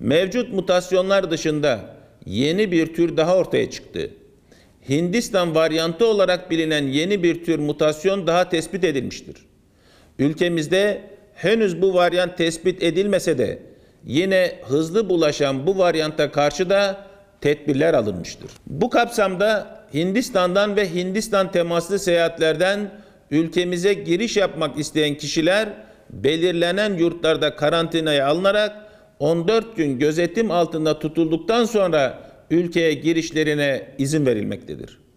Mevcut mutasyonlar dışında yeni bir tür daha ortaya çıktı. Hindistan varyantı olarak bilinen yeni bir tür mutasyon daha tespit edilmiştir. Ülkemizde henüz bu varyant tespit edilmese de yine hızlı bulaşan bu varyanta karşı da tedbirler alınmıştır. Bu kapsamda Hindistan'dan ve Hindistan temaslı seyahatlerden ülkemize giriş yapmak isteyen kişiler belirlenen yurtlarda karantinaya alınarak 14 gün gözetim altında tutulduktan sonra ülkeye girişlerine izin verilmektedir.